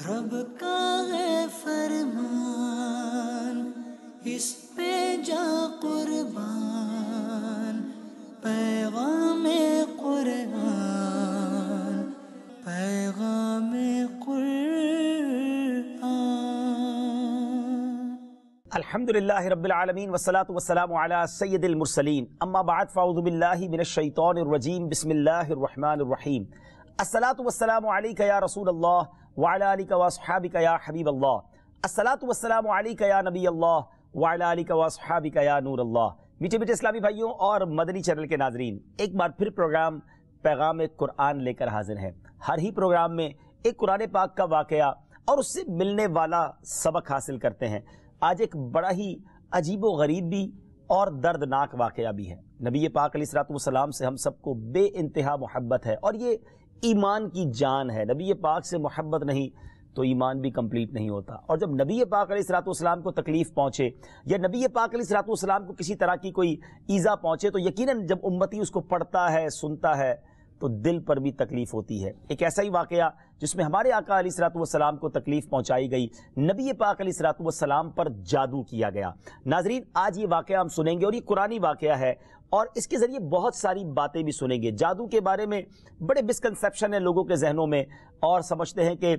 रब का فرمان फरमान इस पे قربان कुर्बान पैगाम कुरान पैगाम الحمد لله رب العالمين والصلاة والسلام على سيد المرسلين أما بعد فأعوذ بالله من الشيطان الرجيم بسم الله الرحمن الرحيم असलात रसूल नबी इस्लामी भाइयों और मदनी चैनल के नाजरीन एक बार फिर प्रोग्राम पैगाम कुरान लेकर हाजिर है हर ही प्रोग्राम में एक कुरान पाक का वाक़ और उससे मिलने वाला सबक हासिल करते हैं आज एक बड़ा ही अजीब गरीब भी और दर्दनाक वाक़ भी है नबी पाक सलाम से हम सबको बे इंतहा मोहब्बत है और ये ईमान की जान है नबी पाक से मोहब्बत नहीं तो ईमान भी कंप्लीट नहीं होता और जब नबी पाक सलाम को तकलीफ पहुंचे या नबी पाक सलाम को किसी तरह की कोई ईज़ा पहुंचे तो यकीनन जब उम्मती उसको पढ़ता है सुनता है तो दिल पर भी तकलीफ होती है एक ऐसा ही वाकया जिसमें हमारे आका अली सलातम को तकलीफ पहुंचाई गई नबी पाक अली सलातम पर जादू किया गया नाजरीन आज ये वाक़ हम सुनेंगे और ये कुरानी वाक़ है और इसके ज़रिए बहुत सारी बातें भी सुनेंगे जादू के बारे में बड़े मिसकनसेप्शन है लोगों के जहनों में और समझते हैं कि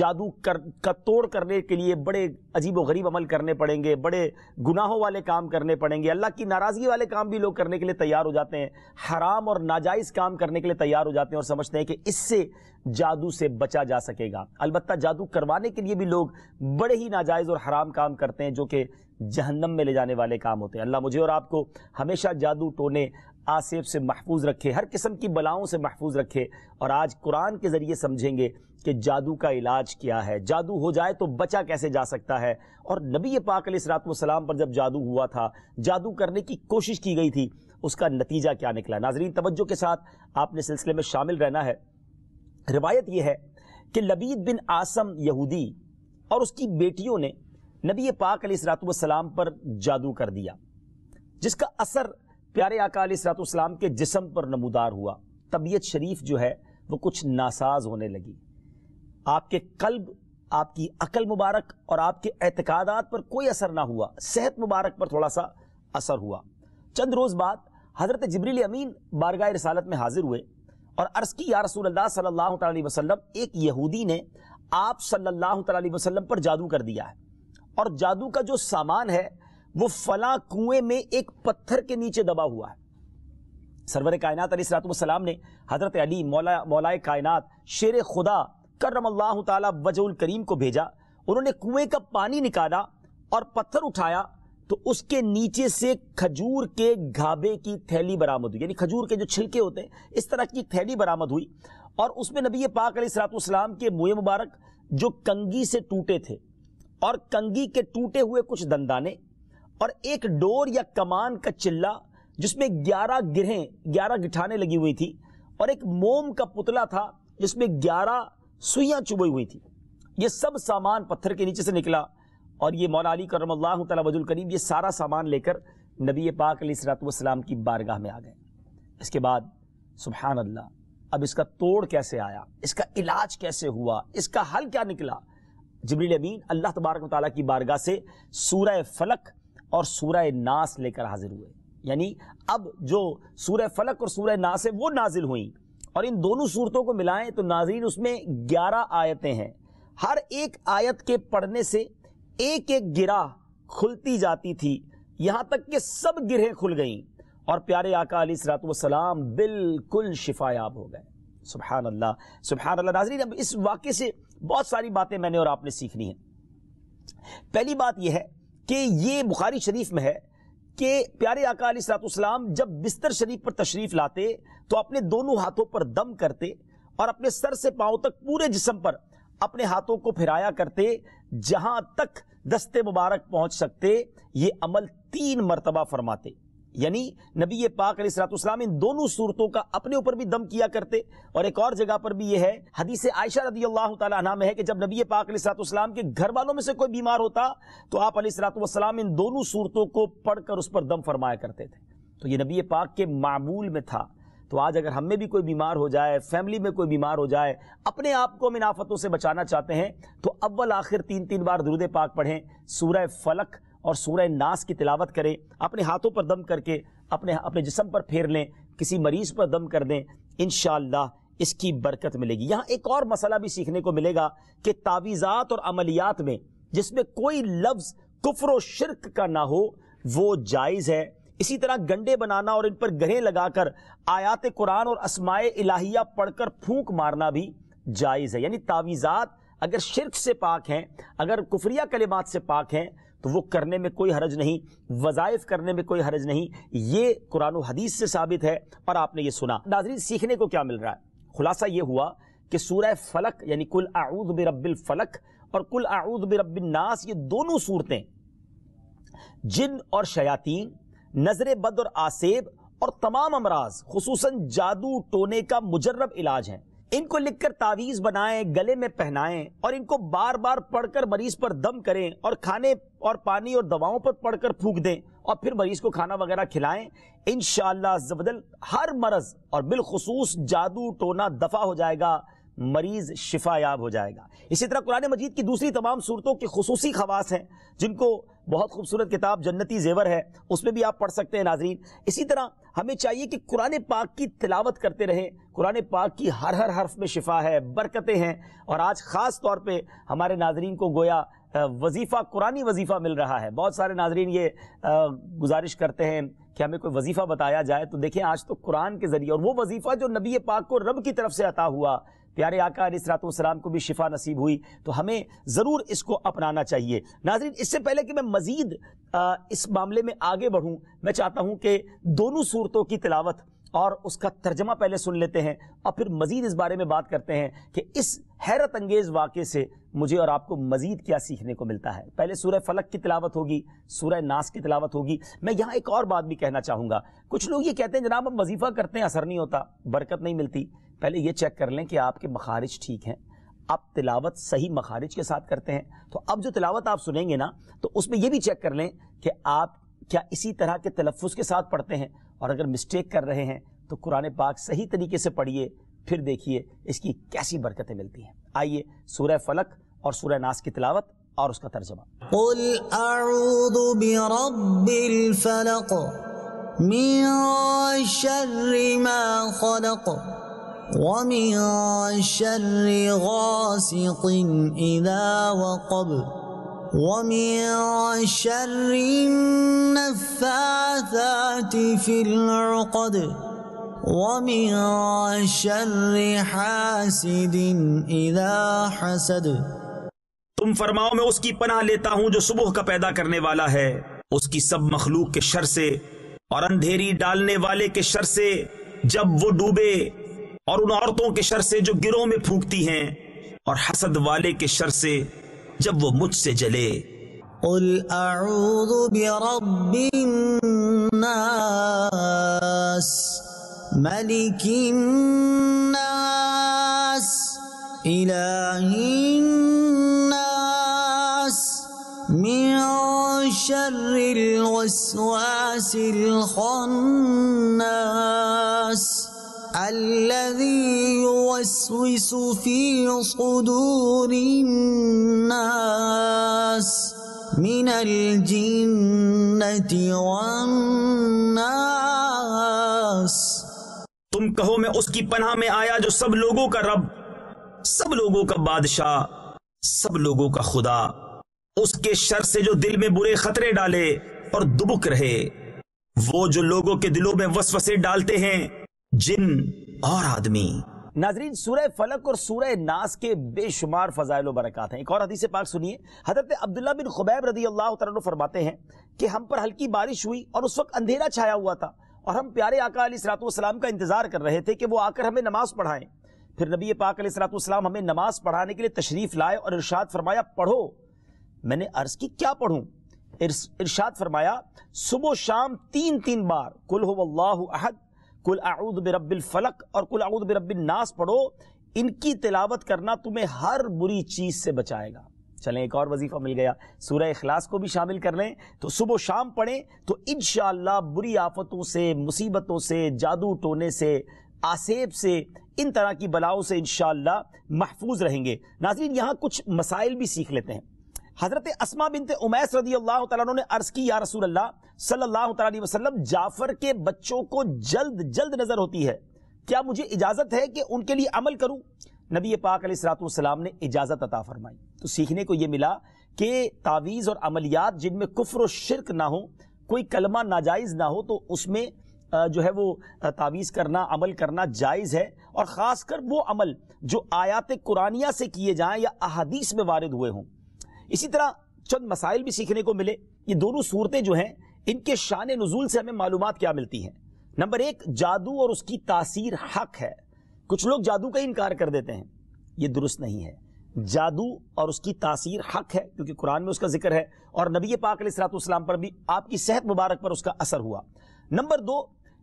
जादू कर का तोड़ करने के लिए बड़े अजीब व गरीब अमल करने पड़ेंगे बड़े गुनाहों वाले काम करने पड़ेंगे अल्लाह की नाराज़गी वाले काम भी लोग करने के लिए तैयार हो जाते हैं हराम और नाजायज़ काम करने के लिए तैयार हो जाते हैं और समझते हैं कि इससे जादू से बचा जा सकेगा अलबत् जादू करवाने के लिए भी लोग बड़े ही नाजायज़ और हराम काम करते हैं जो कि जहन्नम में ले जाने वाले काम होते हैं अल्लाह मुझे और आपको हमेशा जादू टोने आसेब से महफूज रखे हर किस्म की बलाओं से महफूज रखे और आज कुरान के ज़रिए समझेंगे कि जादू का इलाज क्या है जादू हो जाए तो बचा कैसे जा सकता है और नबी पाक सलाम पर जब जादू हुआ था जादू करने की कोशिश की गई थी उसका नतीजा क्या निकला नाजरीन तवज्जो के साथ आपने सिलसिले में शामिल रहना है रिवायत यह है कि लबीद बिन आसम यहूदी और उसकी बेटियों ने नबी पाक सलाम पर जादू कर दिया जिसका असर प्यारे आका सलाम के जिसम पर नमूदार हुआ तबीयत शरीफ जो है वो कुछ नासाज होने लगी आपके कल्ब आपकी अकल मुबारक और आपके एतकदात पर कोई असर ना हुआ सेहत मुबारक पर थोड़ा सा असर हुआ चंद रोज़ बाद हज़रत जबरील अमीन बारगा रसालत में हाजिर हुए और अर्ज की या रसूल अल्लाह सल्लल्लाहु अलैहि वसल्लम एक यहूदी ने आप सल्लल्लाहु अलैहि वसल्लम पर जादू कर दिया है और जादू का जो सामान है वो फला कुएं में एक पत्थर के नीचे दबा हुआ है सरवर कायनात सलाम ने हजरत अली मौला मौलाए कायनात शेर खुदा करम अल्लाह तजुल करीम को भेजा उन्होंने कुएं का पानी निकाला और पत्थर उठाया तो उसके नीचे से खजूर के घाबे की थैली बरामद हुई यानी खजूर के जो छिलके होते हैं इस तरह की थैली बरामद हुई और उसमें नबी पाक सलातम के मुए मुबारक जो कंगी से टूटे थे और कंगी के टूटे हुए कुछ दंदाने और एक डोर या कमान का चिल्ला जिसमें 11 गिरहें 11 गिठाने लगी हुई थी और एक मोम का पुतला था जिसमें 11 सुइयां चुबई हुई थी ये सब सामान पत्थर के नीचे से निकला और ये मौलानी करम अल्लाह करीम ये सारा सामान लेकर नबी पाक सलाम की बारगाह में आ गए इसके बाद सुबहान अल्लाह अब इसका तोड़ कैसे आया इसका इलाज कैसे हुआ इसका हल क्या निकला जबरील अमीन अल्लाह तबारक ताली की बारगाह से सूर फलक और सूर नास लेकर हाजिर हुए यानी अब जो सूर फलक और सूर नास है वो नाजिल हुई और इन दोनों सूरतों को मिलाएं तो नाजरीन उसमें ग्यारह आयतें हैं हर एक आयत के पढ़ने से एक एक गिरा खुलती जाती थी यहां तक कि सब गिरहें खुल गईं और प्यारे आका अली सलाम बिल्कुल शिफायाब हो गए सुबहान अल्लाह सुबहान अल्लाह नाजरीन अब इस वाक्य से बहुत सारी बातें मैंने और आपने सीखनी है पहली बात यह है कि ये बुखारी शरीफ में है कि प्यारे आका अली सलाम जब बिस्तर शरीफ पर तशरीफ लाते तो अपने दोनों हाथों पर दम करते और अपने सर से पांव तक पूरे जिसम पर अपने हाथों को फिराया करते जहां तक दस्ते मुबारक पहुंच सकते ये अमल तीन मरतबा फरमाते यानी नबी पाक सलाम इन दोनों सूरतों का अपने ऊपर भी दम किया करते और एक और जगह पर भी यह है हदीस आयशा रदी अल्लाह तला है कि जब नबी पाक सलाम के घर वालों में से कोई बीमार होता तो आप सलाम इन दोनों सूरतों को पढ़कर उस पर दम फरमाया करते थे तो ये नबी पाक के मामूल में था तो आज अगर हम में भी कोई बीमार हो जाए फैमिली में कोई बीमार हो जाए अपने आप को हम इन आफतों से बचाना चाहते हैं तो अव्वल आखिर तीन तीन बार दुरुद पाक पढ़ें सूरह फलक और सूरह नास की तिलावत करें अपने हाथों पर दम करके अपने अपने जिसम पर फेर लें किसी मरीज पर दम कर दें इन इसकी बरकत मिलेगी यहाँ एक और मसला भी सीखने को मिलेगा कि तावीज़ात और अमलियात में जिसमें कोई लफ्ज़ कुफर व शिरक का ना हो वो जायज़ है इसी तरह गंडे बनाना और इन पर ग्रहें लगाकर आयात कुरान और असमाय इलाहिया पढ़कर फूंक मारना भी जायज़ है यानी तावीज़ात अगर शिरक से पाक हैं अगर कुफरिया कलिमात से पाक हैं तो वो करने में कोई हरज नहीं वज़ाइफ करने में कोई हरज नहीं ये कुरान हदीस से साबित है और आपने ये सुना नाजरीन सीखने को क्या मिल रहा है खुलासा ये हुआ कि सूरह फलक यानी कुल आऊद बिरबिल फलक और कुल आऊद बिरबिन नास ये दोनों सूरतें जिन और शयातीन नजर बद और आसेब और तमाम अमराज खूस जादू टोने का मुजरब इलाज है इनको लिखकर तावीज बनाएं गले में पहनाएं और इनको बार बार पढ़कर मरीज पर दम करें और खाने और पानी और दवाओं पर पढ़कर फूक दें और फिर मरीज को खाना वगैरह खिलाएं इन शाह हर मरज और बिलखसूस जादू टोना दफा हो जाएगा मरीज शिफा याब हो जाएगा इसी तरह कुरान मजीद की दूसरी तमाम सूरतों के खसूसी खवास हैं जिनको बहुत खूबसूरत किताब जन्नती जेवर है उसमें भी आप पढ़ सकते हैं नाजरीन इसी तरह हमें चाहिए कि कुरान पाक की तिलावत करते रहें कुरान पाक की हर हर हर्फ में शिफा है बरकतें हैं और आज ख़ास तौर पर हमारे नाजरीन को गोया वजीफ़ा कुरानी वजीफ़ा मिल रहा है बहुत सारे नाजरीन ये गुजारिश करते हैं कि हमें कोई वजीफ़ा बताया जाए तो देखें आज तो कुरान के ज़रिए और वो वजीफ़ा जो नबी पाक को रब की तरफ से अता हुआ प्यारे आका सलाम को भी शिफा नसीब हुई तो हमें ज़रूर इसको अपनाना चाहिए नाजरीन इससे पहले कि मैं मज़ीद इस मामले में आगे बढ़ूँ मैं चाहता हूँ कि दोनों सूरतों की तिलावत और उसका तर्जमा पहले सुन लेते हैं और फिर मज़ीद इस बारे में बात करते हैं कि इस हैरत अंगेज़ वाक़े से मुझे और आपको मज़ीद क्या सीखने को मिलता है पहले सूर्य फलक की तिलावत होगी सूर्य नास की तिलावत होगी मैं यहाँ एक और बात भी कहना चाहूँगा कुछ लोग ये कहते हैं जनाब हम वजीफ़ा करते हैं असर नहीं होता बरकत नहीं मिलती पहले ये चेक कर लें कि आपके मखारिज ठीक हैं आप तिलावत सही मखारिज के साथ करते हैं तो अब जो तिलावत आप सुनेंगे ना तो उसमें यह भी चेक कर लें कि आप क्या इसी तरह के तलफ़ के साथ पढ़ते हैं और अगर मिस्टेक कर रहे हैं तो कुरान पाक सही तरीके से पढ़िए फिर देखिए इसकी कैसी बरकतें मिलती हैं आइए सूर्य फलक और सूर्य नास की तिलावत और उसका तर्जमा ومن شر غاسق إذا وقب ومن شر النفاثات في العقد ومن شر حاسد إذا حسد तुम फरमाओ मैं उसकी पनाह लेता हूं जो सुबह का पैदा करने वाला है उसकी सब मखलूक के शर से और अंधेरी डालने वाले के शर से जब वो डूबे और उन औरतों के शर से जो गिरोह में फूकती हैं और हसद वाले के शर से जब वो मुझसे जले قل أعوذ برب الناس ملك الناس إله الناس من شر الوسواس الخناس الذي يوسوس في صدور الناس من الجنة والناس तुम कहो मैं उसकी पनाह में आया जो सब लोगों का रब सब लोगों का बादशाह सब लोगों का खुदा उसके शर से जो दिल में बुरे खतरे डाले और दुबक रहे वो जो लोगों के दिलों में वसवसे डालते हैं जिन और आदमी नाजरीन सूरह फलक और सूरह नास के बेशुमार फजाइल बरकत हैं एक और हदीस पाक सुनिए हजरत अब्दुल्ला बिन खुबैब रदी अल्लाह तु फरमाते हैं कि हम पर हल्की बारिश हुई और उस वक्त अंधेरा छाया हुआ था और हम प्यारे आका सलाम का इंतजार कर रहे थे कि वो आकर हमें नमाज पढ़ाएं फिर नबी पाक सलाम हमें नमाज पढ़ाने के लिए तशरीफ लाए और इर्शाद फरमाया पढ़ो मैंने अर्ज की क्या पढ़ूं इर्शाद फरमाया सुबह शाम तीन तीन बार कुल कुल आऊद बिरबिल फलक और कुल आऊद बिरबिल नास पढ़ो इनकी तिलावत करना तुम्हें हर बुरी चीज से बचाएगा चलें एक और वजीफा मिल गया सूर्य अखलास को भी शामिल कर लें तो सुबह शाम पढ़ें तो इन बुरी आफतों से मुसीबतों से जादू टोने से आसेब से इन तरह की बलाओं से इन महफूज रहेंगे नाजरीन यहाँ कुछ मसाइल भी सीख लेते हैं हजरत असमा बिनत उमैस रदी अल्लाह ने अर्ज की या रसूल अल्लाह सल्लल्लाहु जाफर के बच्चों को जल्द जल्द नजर होती है क्या मुझे इजाजत है कि उनके लिए अमल करूं नबी पाक सलाम ने इजाजत अता फरमाई तो सीखने को यह मिला कि तावीज़ और अमलियात जिनमें कुफर और शिरक ना हो कोई कलमा नाजायज़ ना हो तो उसमें जो है वो तावीज़ करना अमल करना जायज़ है और ख़ासकर वो अमल जो आयात कुरानिया से किए जाएं या अहादीस में वारद हुए हों इसी तरह चंद मसाइल भी सीखने को मिले ये दोनों सूरतें जो हैं इनके शान नजूल से हमें मालूम क्या मिलती हैं नंबर एक जादू और उसकी तासीर हक है कुछ लोग जादू का इनकार कर देते हैं ये दुरुस्त नहीं है जादू और उसकी तासीर हक है क्योंकि कुरान में उसका जिक्र है और नबी पाक सलाम पर भी आपकी सेहत मुबारक पर उसका असर हुआ नंबर दो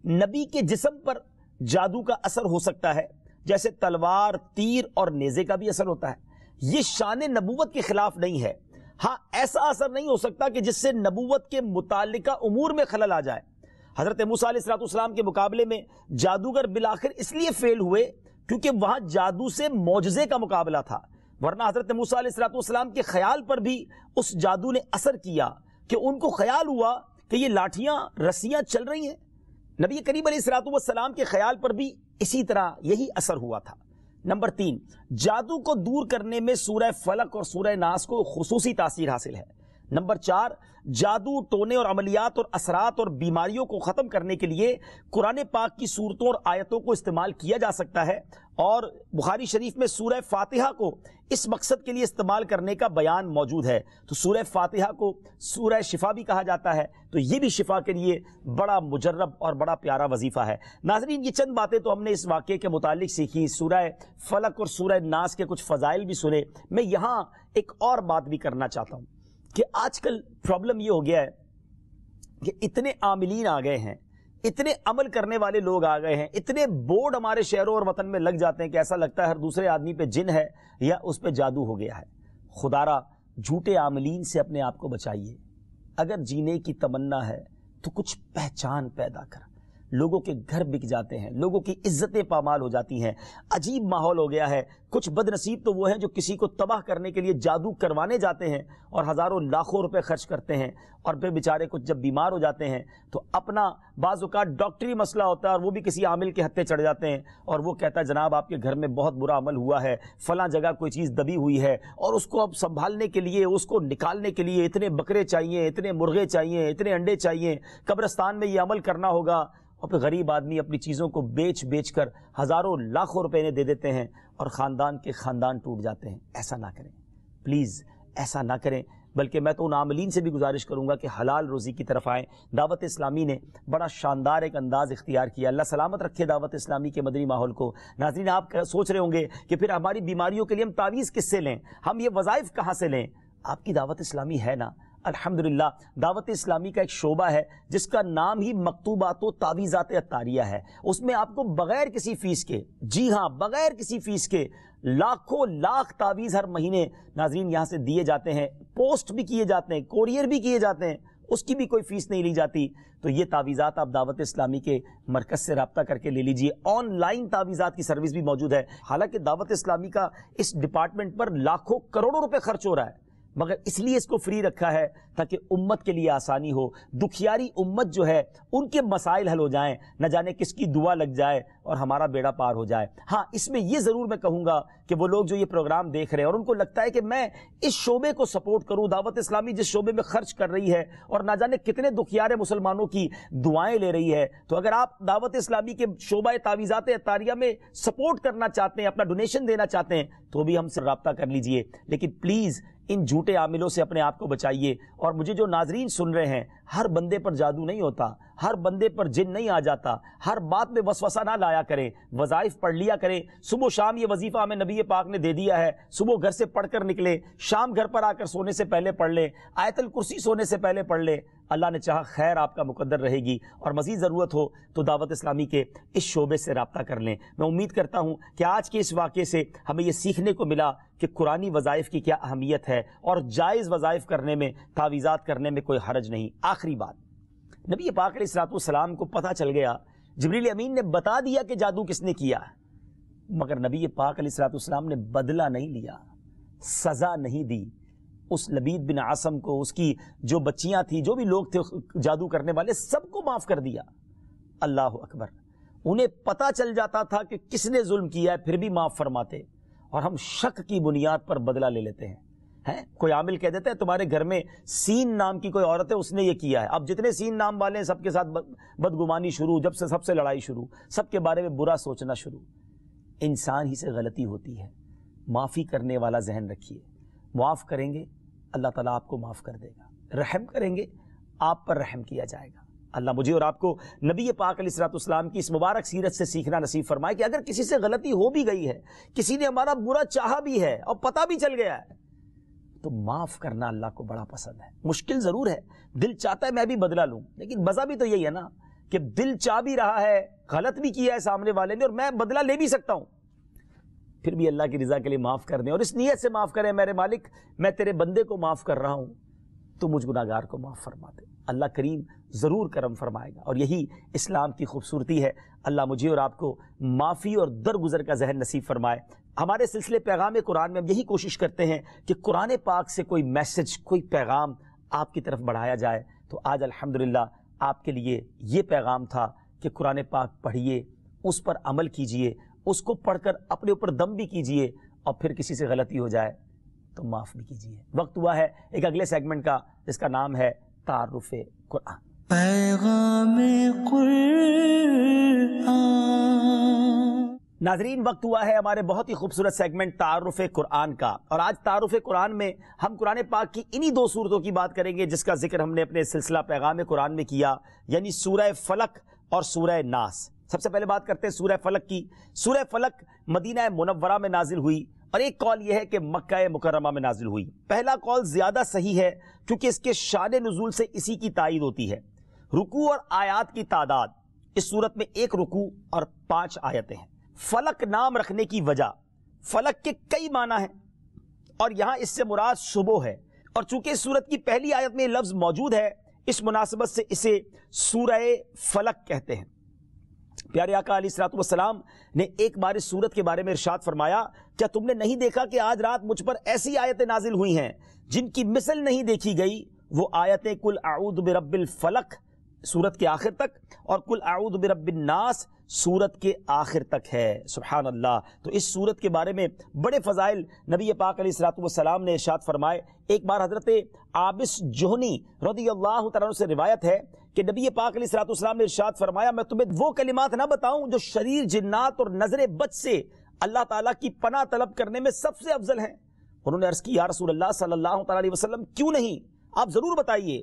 नबी के जिसम पर जादू का असर हो सकता है जैसे तलवार तीर और नेजे का भी असर होता है ये शान नबूवत के खिलाफ नहीं है हाँ ऐसा असर नहीं हो सकता कि जिससे नबूवत के मुतल उमूर में खलल आ जाए हजरत मूसातम के मुकाबले में जादूगर बिलाखिर इसलिए फेल हुए क्योंकि वहां जादू से मुआजे का मुकाबला था वरना हजरत मूसातम के ख्याल पर भी उस जादू ने असर किया कि उनको ख्याल हुआ कि ये लाठियां रस्सियां चल रही हैं नबी करीब सलाम के ख्याल पर भी इसी तरह यही असर हुआ था नंबर तीन जादू को दूर करने में सूर्य फलक और सूर्य नास को खसूसी तासीर हासिल है नंबर चार जादू टोने और अमलियात और असरात और बीमारियों को ख़त्म करने के लिए कुरान पाक की सूरतों और आयतों को इस्तेमाल किया जा सकता है और बुखारी शरीफ में सूरह फातिहा को इस मकसद के लिए इस्तेमाल करने का बयान मौजूद है तो सूर फातिहा को सूरह शिफा भी कहा जाता है तो ये भी शिफा के लिए बड़ा मुजरब और बड़ा प्यारा वजीफ़ा है नाजरीन ये चंद बातें तो हमने इस वाक्य के मुतालिक सीखी सूरह फलक और सूर्य नास के कुछ फ़जाइल भी सुने मैं यहाँ एक और बात भी करना चाहता हूँ कि आजकल प्रॉब्लम ये हो गया है कि इतने आमिलीन आ गए हैं इतने अमल करने वाले लोग आ गए हैं इतने बोर्ड हमारे शहरों और वतन में लग जाते हैं कि ऐसा लगता है हर दूसरे आदमी पे जिन है या उस पर जादू हो गया है खुदारा झूठे आमलीन से अपने आप को बचाइए अगर जीने की तमन्ना है तो कुछ पहचान पैदा कर लोगों के घर बिक जाते हैं लोगों की इज्जतें पामाल हो जाती हैं अजीब माहौल हो गया है कुछ बदनसीब तो वो हैं जो किसी को तबाह करने के लिए जादू करवाने जाते हैं और हज़ारों लाखों रुपए खर्च करते हैं और फिर बेचारे कुछ जब बीमार हो जाते हैं तो अपना बाज़ात डॉक्टरी मसला होता है और वो भी किसी आमिल के हत्ते चढ़ जाते हैं और वो कहता है जनाब आपके घर में बहुत बुरा अमल हुआ है फ़लाँ जगह कोई चीज़ दबी हुई है और उसको अब संभालने के लिए उसको निकालने के लिए इतने बकरे चाहिए इतने मुर्गे चाहिए इतने अंडे चाहिए कब्रस्तान में ये अमल करना होगा फिर गरीब आदमी अपनी चीज़ों को बेच बेच कर हज़ारों लाखों रुपए इन्हें दे देते हैं और ख़ानदान के ख़ानदान टूट जाते हैं ऐसा ना करें प्लीज़ ऐसा ना करें बल्कि मैं तो उन आमलिन से भी गुजारिश करूँगा कि हलाल रोज़ी की तरफ आएँ दावत इस्लामी ने बड़ा शानदार एक अंदाज़ इख्तियार किया अल्लाह सलामत रखे दावत इस्लामी के मदनी माहौल को नाजरीन आप सोच रहे होंगे कि फिर हमारी बीमारियों के लिए हम तावीज़ किससे लें हम ये वज़ाइफ कहाँ से लें आपकी दावत इस्लामी है ना अल्हम्दुलिल्लाह दावत इस्लामी का एक शोबा है जिसका नाम ही मकतूबात तावीज़ात तारिया है उसमें आपको बगैर किसी फ़ीस के जी हाँ बगैर किसी फ़ीस के लाखों लाख तावीज़ हर महीने नाजरीन यहाँ से दिए जाते हैं पोस्ट भी किए जाते हैं कोरियर भी किए जाते हैं उसकी भी कोई फीस नहीं ली जाती तो ये तावीज़ात आप दावत इस्लामी के मरकज़ से रबता करके ले लीजिए ऑनलाइन तावीज़ात की सर्विस भी मौजूद है हालांकि दावत इस्लामी का इस डिपार्टमेंट पर लाखों करोड़ों रुपए खर्च हो रहा है मगर इसलिए इसको फ्री रखा है ताकि उम्मत के लिए आसानी हो दुखियारी उम्मत जो है उनके मसाइल हल हो जाएं न जाने किसकी दुआ लग जाए और हमारा बेड़ा पार हो जाए हाँ इसमें यह ज़रूर मैं कहूँगा कि वो लोग जो ये प्रोग्राम देख रहे हैं और उनको लगता है कि मैं इस शोबे को सपोर्ट करूँ दावत इस्लामी जिस शोबे में खर्च कर रही है और ना जाने कितने दुखियारे मुसलमानों की दुआएं ले रही है तो अगर आप दावत इस्लामी के शोबा तावीज़ात तारिया में सपोर्ट करना चाहते हैं अपना डोनेशन देना चाहते हैं तो भी हमसे रबता कर लीजिए लेकिन प्लीज़ इन झूठे आमिलों से अपने आप को बचाइए और मुझे जो नाजरीन सुन रहे हैं हर बंदे पर जादू नहीं होता हर बंदे पर जिन नहीं आ जाता हर बात में वसवसा ना लाया करें वज़ाइफ पढ़ लिया करें सुबह शाम ये वजीफ़ा हमें नबी पाक ने दे दिया है सुबह घर से पढ़कर निकले शाम घर पर आकर सोने से पहले पढ़ लें आयतल कुर्सी सोने से पहले पढ़ लें अल्लाह ने चाह खैर आपका मुकद्दर रहेगी और मज़ीद ज़रूरत हो तो दावत इस्लामी के इस शोबे से रबता कर लें मैं उम्मीद करता हूँ कि आज के इस वाक़े से हमें यह सीखने को मिला कि कुरानी वज़ाइफ़ की क्या अहमियत है और जायज़ वज़ाइफ़ करने में तावीज़ात करने में कोई हरज नहीं आखिर आखिरी बात नबी पाक सलाम को पता चल गया जबरील अमीन ने बता दिया कि जादू किसने किया मगर नबी पाक सलाम ने बदला नहीं लिया सज़ा नहीं दी उस लबीद बिन आसम को उसकी जो बच्चियां थी जो भी लोग थे जादू करने वाले सबको माफ़ कर दिया अल्लाह अकबर उन्हें पता चल जाता था कि किसने जुल्म किया है फिर भी माफ़ फरमाते और हम शक की बुनियाद पर बदला ले लेते हैं है कोई आमिल कह देता है तुम्हारे घर में सीन नाम की कोई औरत है उसने ये किया है अब जितने सीन नाम वाले हैं सबके साथ बदगुमानी शुरू जब से सबसे लड़ाई शुरू सबके बारे में बुरा सोचना शुरू इंसान ही से गलती होती है माफ़ी करने वाला जहन रखिए माफ़ करेंगे अल्लाह ताला आपको माफ़ कर देगा रहम करेंगे आप पर रहम किया जाएगा अल्लाह मुझे और आपको नबी पाक सलाम की इस मुबारक सीरत से सीखना नसीब फरमाए कि अगर किसी से गलती हो भी गई है किसी ने हमारा बुरा चाहा भी है और पता भी चल गया है तो माफ़ करना अल्लाह को बड़ा पसंद है मुश्किल ज़रूर है दिल चाहता है मैं भी बदला लूं लेकिन मज़ा भी तो यही है ना कि दिल चाह भी रहा है गलत भी किया है सामने वाले ने और मैं बदला ले भी सकता हूं फिर भी अल्लाह की रज़ा के लिए माफ़ कर दें और इस नीयत से माफ़ करें मेरे मालिक मैं तेरे बंदे को माफ़ कर रहा हूं तो मुझ गुनागार को माफ़ फरमा दे अल्लाह करीम ज़रूर करम फरमाएगा और यही इस्लाम की खूबसूरती है अल्लाह मुझे और आपको माफ़ी और दरगुजर का जहन नसीब फरमाए हमारे सिलसिले पैगाम कुरान में हम यही कोशिश करते हैं कि कुरान पाक से कोई मैसेज कोई पैगाम आपकी तरफ बढ़ाया जाए तो आज अल्हम्दुलिल्लाह आपके लिए ये पैगाम था कि कुरान पाक पढ़िए उस पर अमल कीजिए उसको पढ़कर अपने ऊपर दम भी कीजिए और फिर किसी से गलती हो जाए तो माफ़ भी कीजिए वक्त हुआ है एक अगले सेगमेंट का जिसका नाम है तारुफ कुरान नाजरीन वक्त हुआ है हमारे बहुत ही खूबसूरत सेगमेंट तारुफ कुरान का और आज तारुफ कुरान में हम कुरान पाक की इन्हीं दो सूरतों की बात करेंगे जिसका जिक्र हमने अपने सिलसिला पैगाम कुरान में किया यानी सूरह फलक और सूरह नास सबसे पहले बात करते हैं सूरह फलक की सूरह फलक मदीना मुनवरा में नाजिल हुई और एक कॉल यह है कि मक्का मुकरमा में नाजिल हुई पहला कॉल ज्यादा सही है क्योंकि इसके शान नजूल से इसी की तायद होती है रुकू और आयात की तादाद इस सूरत में एक रुकू और पांच आयतें हैं फलक नाम रखने की वजह फलक के कई माना है और यहां इससे मुराद सुबह है और चूंकि इस सूरत की पहली आयत में लफ्ज मौजूद है इस मुनासिबत से इसे सूरह फलक कहते हैं प्यारे आका अली सलातम ने एक बार इस सूरत के बारे में इर्शाद फरमाया क्या तुमने नहीं देखा कि आज रात मुझ पर ऐसी आयतें नाजिल हुई हैं जिनकी मिसल नहीं देखी गई वो आयतें कुल आऊद बिरबिल फलक सूरत के आखिर तक और कुल आऊद बिरबिन नास सूरत के आखिर तक है सुबहान अल्लाह तो इस सूरत के बारे में बड़े फ़जाइल नबी पाक सलाम ने इर्शाद फरमाए एक बार हज़रत आबिस जोहनी रदी अल्लाह से रिवायत है कि नबी पाक सलाम ने इर्शाद फरमाया मैं तुम्हें वो कलिमात ना बताऊं जो शरीर जिन्नात और नजर बच से अल्लाह ताला की पना तलब करने में सबसे अफजल है उन्होंने अर्ज की यार सल्लल्लाहु अलैहि वसल्लम क्यों नहीं आप जरूर बताइए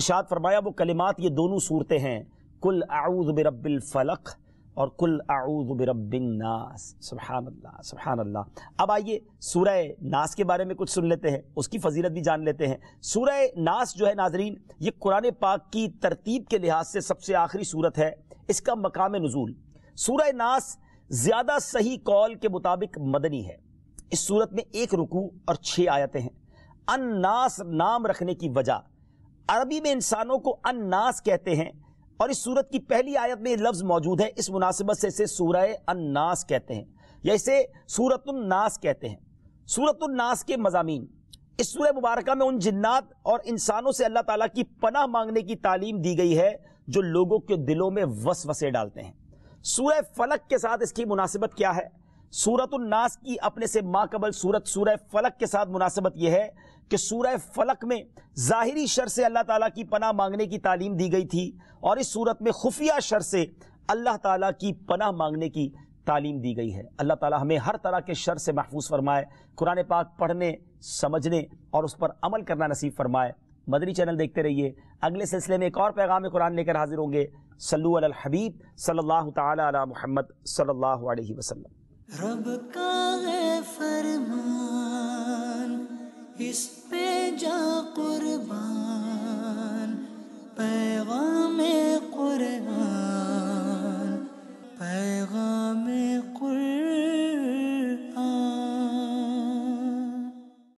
इर्शाद फरमाया वो कलिमात ये दोनों सूरतें हैं कुल आऊद बिरबिल फलक और कुल आऊज़बिरबन्नास सुबहान अल्लाह सुबहान अल्लाह अब आइए सूरह नास के बारे में कुछ सुन लेते हैं उसकी फजीलत भी जान लेते हैं सूरह नास जो है नाजरीन ये कुरान पाक की तरतीब के लिहाज से सबसे आखिरी सूरत है इसका मकाम नजूल सूरह नास ज़्यादा सही कौल के मुताबिक मदनी है इस सूरत में एक रुकू और छः आयतें हैं अन्नास नाम रखने की वजह अरबी में इंसानों को अन्नास कहते हैं और इस सूरत की पहली आयत में लफ्ज मौजूद है इस मुनासिबत से इसे सूरह अन्नास कहते हैं या इसे सूरतुलनास कहते हैं सूरतुलनास के मजामी इस सूरह मुबारक में उन जिन्नात और इंसानों से अल्लाह ताला की पनाह मांगने की तालीम दी गई है जो लोगों के दिलों में वस वसे डालते हैं सूरह फलक के साथ इसकी मुनासिबत क्या है सूरतुलनास की अपने से माकबल सूरत सूरह फलक के साथ मुनासिबत यह है कि सूरह फलक में ज़ाहिरी शर से अल्लाह ताला की पनाह मांगने की तालीम दी गई थी और इस सूरत में खुफिया शर से अल्लाह ताला की पनाह मांगने की तालीम दी गई है अल्लाह ताला हमें हर तरह के शर से महफूज फरमाए कुरान पाक पढ़ने समझने और उस पर अमल करना नसीब फरमाए मदनी चैनल देखते रहिए अगले सिलसिले में एक और पैगाम कुरान लेकर हाजिर होंगे सल्लू अल हबीब सल्लल्लाहु ताला अला मोहम्मद सल्लल्लाहु अलैहि वसल्लम रब का है फरमान इस पे जा कुर्बान पैगाम कुर्बान पैगाम कुर